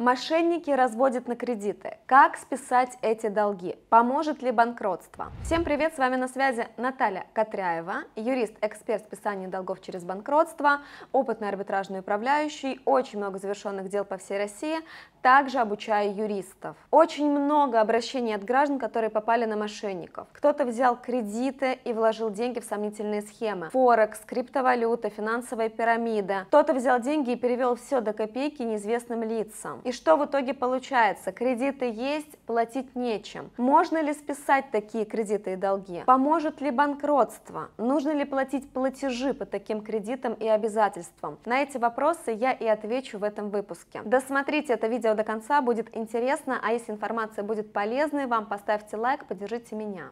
Мошенники разводят на кредиты. Как списать эти долги? Поможет ли банкротство? Всем привет, с вами на связи Наталья Катряева, юрист-эксперт списания долгов через банкротство, опытный арбитражный управляющий, очень много завершенных дел по всей России, также обучаю юристов. Очень много обращений от граждан, которые попали на мошенников. Кто-то взял кредиты и вложил деньги в сомнительные схемы. Форекс, криптовалюта, финансовая пирамида. Кто-то взял деньги и перевел все до копейки неизвестным лицам. И что в итоге получается? Кредиты есть, платить нечем. Можно ли списать такие кредиты и долги? Поможет ли банкротство? Нужно ли платить платежи по таким кредитам и обязательствам? На эти вопросы я и отвечу в этом выпуске. Досмотрите это видео до конца, будет интересно, а если информация будет полезной вам, поставьте лайк, поддержите меня.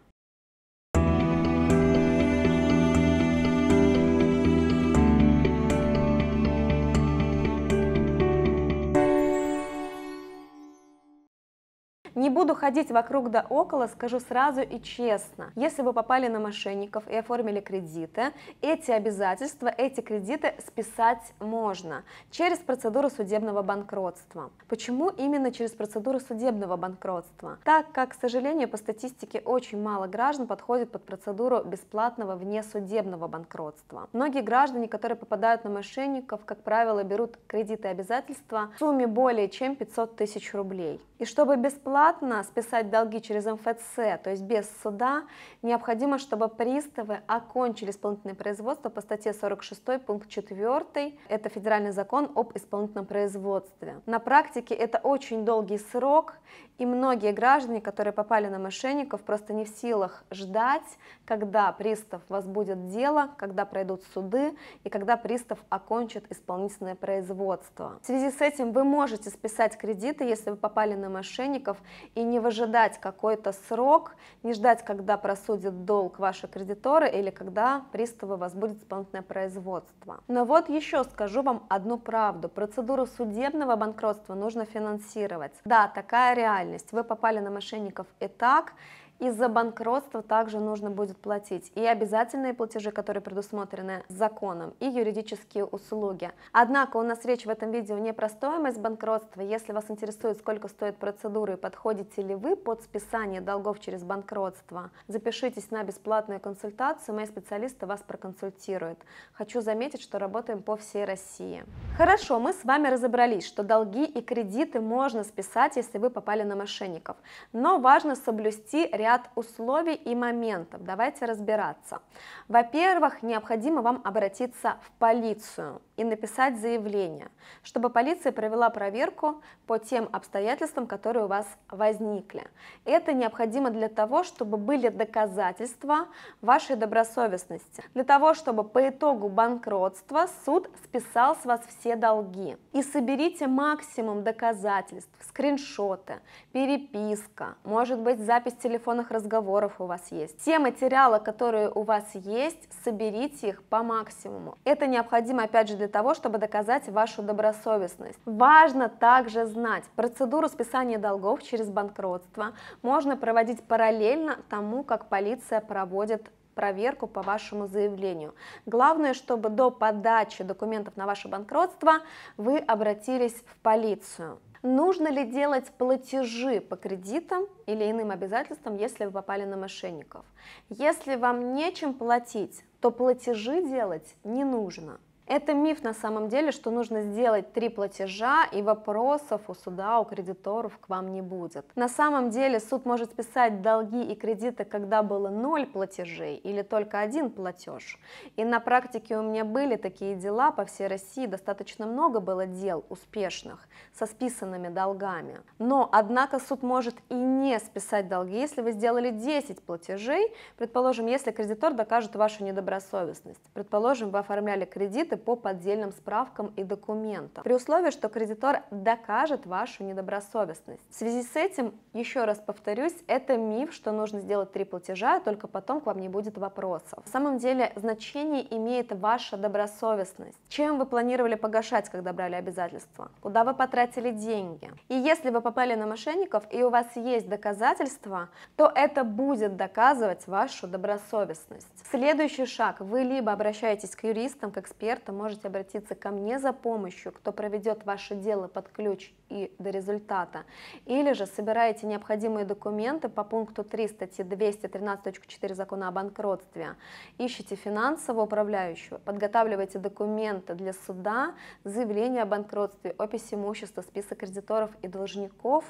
Не буду ходить вокруг да около, скажу сразу и честно. Если вы попали на мошенников и оформили кредиты, эти обязательства, эти кредиты списать можно через процедуру судебного банкротства. Почему именно через процедуру судебного банкротства? Так как, к сожалению, по статистике очень мало граждан подходит под процедуру бесплатного внесудебного банкротства. Многие граждане, которые попадают на мошенников, как правило, берут кредиты и обязательства в сумме более чем 500 тысяч рублей. И чтобы бесплатно бесплатно списать долги через МФЦ, то есть без суда, необходимо, чтобы приставы окончили исполнительное производство по статье 46 пункт 4, это федеральный закон об исполнительном производстве. На практике это очень долгий срок, и многие граждане, которые попали на мошенников, просто не в силах ждать, когда пристав возбудит дело, когда пройдут суды и когда пристав окончит исполнительное производство. В связи с этим вы можете списать кредиты, если вы попали на мошенников, и не выжидать какой-то срок, не ждать, когда просудят долг ваши кредиторы или когда приставы вас будет исполнительное производство. Но вот еще скажу вам одну правду. Процедуру судебного банкротства нужно финансировать. Да, такая реальность. Вы попали на мошенников и так, из-за банкротства также нужно будет платить и обязательные платежи, которые предусмотрены законом, и юридические услуги. Однако у нас речь в этом видео не про стоимость банкротства. Если вас интересует, сколько стоит процедура и подходите ли вы под списание долгов через банкротство, запишитесь на бесплатную консультацию, мои специалисты вас проконсультируют. Хочу заметить, что работаем по всей России. Хорошо, мы с вами разобрались, что долги и кредиты можно списать, если вы попали на мошенников. Но важно соблюсти реальность ряд условий и моментов. Давайте разбираться. Во-первых, необходимо вам обратиться в полицию и написать заявление, чтобы полиция провела проверку по тем обстоятельствам, которые у вас возникли. Это необходимо для того, чтобы были доказательства вашей добросовестности, для того, чтобы по итогу банкротства суд списал с вас все долги. И соберите максимум доказательств, скриншоты, переписка, может быть запись телефона телефонных разговоров у вас есть. Те материалы, которые у вас есть, соберите их по максимуму. Это необходимо, опять же, для того, чтобы доказать вашу добросовестность. Важно также знать, процедуру списания долгов через банкротство можно проводить параллельно тому, как полиция проводит проверку по вашему заявлению. Главное, чтобы до подачи документов на ваше банкротство вы обратились в полицию. Нужно ли делать платежи по кредитам или иным обязательствам, если вы попали на мошенников? Если вам нечем платить, то платежи делать не нужно. Это миф на самом деле, что нужно сделать три платежа и вопросов у суда, у кредиторов к вам не будет. На самом деле суд может списать долги и кредиты, когда было ноль платежей или только один платеж. И на практике у меня были такие дела по всей России, достаточно много было дел успешных со списанными долгами. Но, однако, суд может и не списать долги, если вы сделали 10 платежей, предположим, если кредитор докажет вашу недобросовестность, предположим, вы оформляли кредиты ответы по поддельным справкам и документам, при условии, что кредитор докажет вашу недобросовестность. В связи с этим, еще раз повторюсь, это миф, что нужно сделать три платежа, а только потом к вам не будет вопросов. На самом деле значение имеет ваша добросовестность. Чем вы планировали погашать, когда брали обязательства? Куда вы потратили деньги? И если вы попали на мошенников и у вас есть доказательства, то это будет доказывать вашу добросовестность. Следующий шаг. Вы либо обращаетесь к юристам, к экспертам, кто можете обратиться ко мне за помощью, кто проведет ваше дело под ключ и до результата. Или же собираете необходимые документы по пункту 3 статьи 213.4 закона о банкротстве, ищете финансового управляющего, подготавливаете документы для суда, заявление о банкротстве, опись имущества, список кредиторов и должников,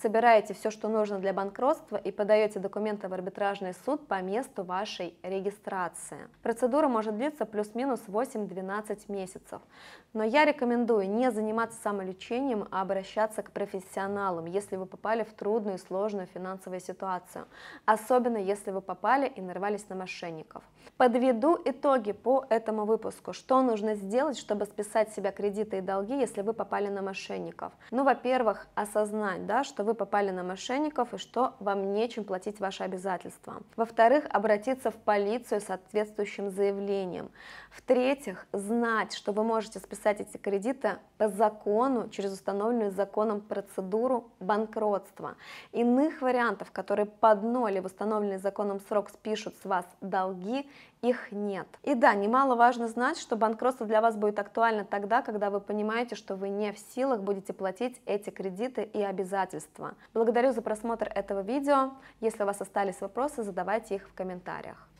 собираете все, что нужно для банкротства и подаете документы в арбитражный суд по месту вашей регистрации. Процедура может длиться плюс-минус 8-12 месяцев, но я рекомендую не заниматься самолечением, а обращаться обращаться к профессионалам, если вы попали в трудную и сложную финансовую ситуацию, особенно если вы попали и нарвались на мошенников. Подведу итоги по этому выпуску. Что нужно сделать, чтобы списать себя кредиты и долги, если вы попали на мошенников? Ну, во-первых, осознать, да, что вы попали на мошенников и что вам нечем платить ваши обязательства. Во-вторых, обратиться в полицию с соответствующим заявлением. В-третьих, знать, что вы можете списать эти кредиты по закону через установленную законом процедуру банкротства. Иных вариантов, которые по дно или восстановленный законом срок спишут с вас долги, их нет. И да, немаловажно знать, что банкротство для вас будет актуально тогда, когда вы понимаете, что вы не в силах будете платить эти кредиты и обязательства. Благодарю за просмотр этого видео. Если у вас остались вопросы, задавайте их в комментариях.